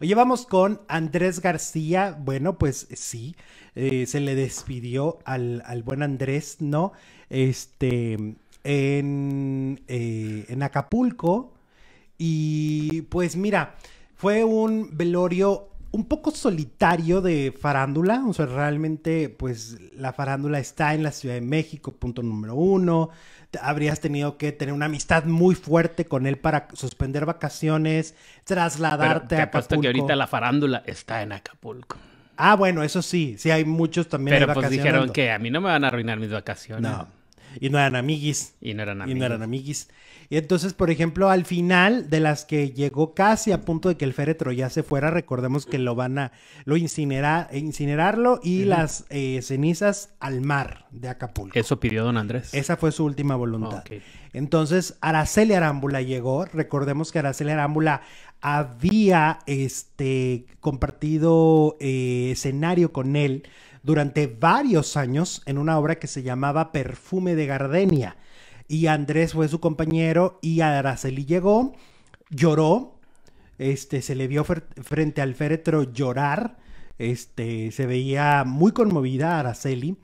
Hoy vamos con Andrés García. Bueno, pues eh, sí, eh, se le despidió al, buen Andrés, ¿no? Este, en, eh, en Acapulco. Y pues mira, fue un velorio un poco solitario de farándula, o sea, realmente pues la farándula está en la Ciudad de México, punto número uno, habrías tenido que tener una amistad muy fuerte con él para suspender vacaciones, trasladarte a Acapulco. que ahorita la farándula está en Acapulco. Ah, bueno, eso sí, sí hay muchos también. Pero pues dijeron que a mí no me van a arruinar mis vacaciones. No. Y no eran amiguis. Y no eran amiguis. Y entonces, por ejemplo, al final de las que llegó casi a punto de que el féretro ya se fuera, recordemos que lo van a, lo incinerarlo y las eh, cenizas al mar de Acapulco. Eso pidió don Andrés. Esa fue su última voluntad. Entonces, Araceli Arámbula llegó, recordemos que Araceli Arámbula había este, compartido eh, escenario con él durante varios años en una obra que se llamaba Perfume de Gardenia. Y Andrés fue su compañero y Araceli llegó, lloró, este, se le vio frente al féretro llorar, este, se veía muy conmovida Araceli.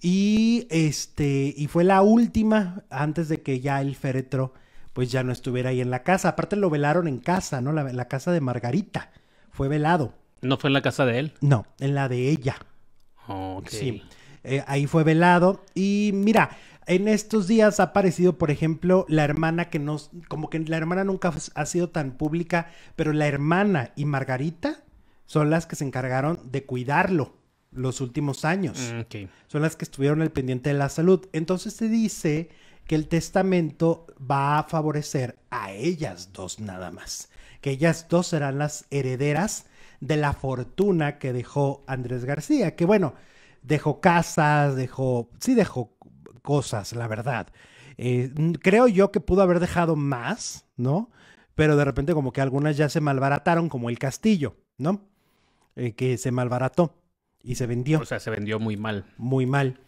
Y, este, y fue la última antes de que ya el féretro pues ya no estuviera ahí en la casa. Aparte lo velaron en casa, ¿no? La, la casa de Margarita. Fue velado. ¿No fue en la casa de él? No, en la de ella. Okay. Sí. Eh, ahí fue velado. Y mira, en estos días ha aparecido, por ejemplo, la hermana que no, como que la hermana nunca ha sido tan pública, pero la hermana y Margarita son las que se encargaron de cuidarlo los últimos años. Mm, okay. Son las que estuvieron al pendiente de la salud. Entonces se dice que el testamento va a favorecer a ellas dos nada más, que ellas dos serán las herederas de la fortuna que dejó Andrés García, que bueno, dejó casas, dejó, sí dejó cosas, la verdad. Eh, creo yo que pudo haber dejado más, ¿no? Pero de repente como que algunas ya se malbarataron, como el castillo, ¿no? Eh, que se malbarató y se vendió. O sea, se vendió muy mal. Muy mal.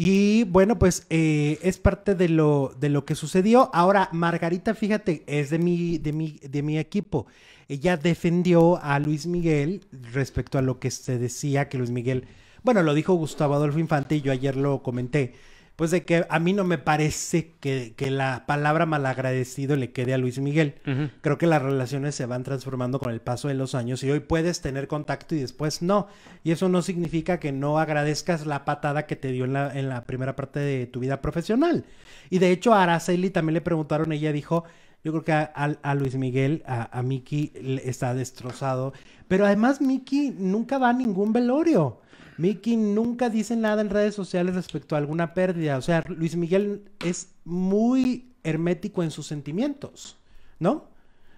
Y bueno, pues eh, es parte de lo, de lo que sucedió. Ahora, Margarita, fíjate, es de mi, de mi, de mi equipo. Ella defendió a Luis Miguel respecto a lo que se decía que Luis Miguel, bueno, lo dijo Gustavo Adolfo Infante y yo ayer lo comenté pues de que a mí no me parece que, la palabra malagradecido le quede a Luis Miguel. Creo que las relaciones se van transformando con el paso de los años y hoy puedes tener contacto y después no. Y eso no significa que no agradezcas la patada que te dio en la, en la primera parte de tu vida profesional. Y de hecho a Araceli también le preguntaron, ella dijo, yo creo que a, Luis Miguel, a, a Miki está destrozado. Pero además Miki nunca va a ningún velorio. Mickey nunca dice nada en redes sociales respecto a alguna pérdida. O sea, Luis Miguel es muy hermético en sus sentimientos, ¿no?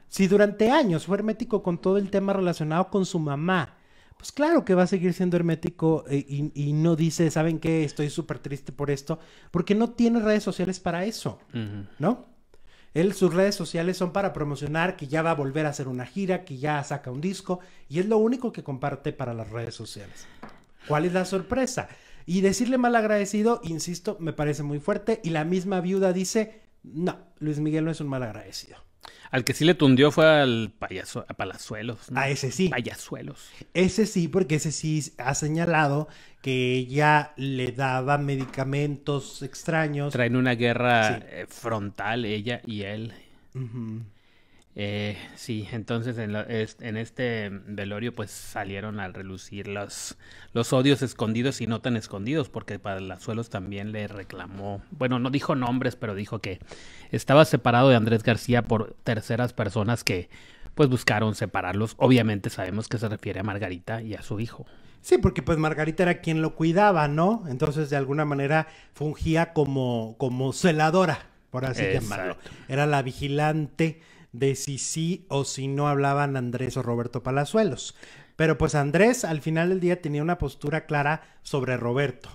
Si durante años fue hermético con todo el tema relacionado con su mamá, pues claro que va a seguir siendo hermético eh, y, no dice, ¿saben qué? Estoy súper triste por esto, porque no tiene redes sociales para eso, ¿no? Él, sus redes sociales son para promocionar que ya va a volver a hacer una gira, que ya saca un disco, y es lo único que comparte para las redes sociales. ¿Cuál es la sorpresa? Y decirle mal agradecido, insisto, me parece muy fuerte. Y la misma viuda dice, no, Luis Miguel no es un mal agradecido. Al que sí le tundió fue al payaso, a Palazuelos. A ese sí. Payasuelos. Ese sí, porque ese sí ha señalado que ella le daba medicamentos extraños. Traen una guerra eh, frontal, ella y él. Eh, sí, entonces en, este velorio pues salieron a relucir los, los odios escondidos y no tan escondidos, porque Palazuelos también le reclamó, bueno, no dijo nombres, pero dijo que estaba separado de Andrés García por terceras personas que pues buscaron separarlos. Obviamente sabemos que se refiere a Margarita y a su hijo. Sí, porque pues Margarita era quien lo cuidaba, ¿no? Entonces de alguna manera fungía como, como celadora, por así llamarlo. Era la vigilante de si sí o si no hablaban Andrés o Roberto Palazuelos. Pero pues Andrés al final del día tenía una postura clara sobre Roberto.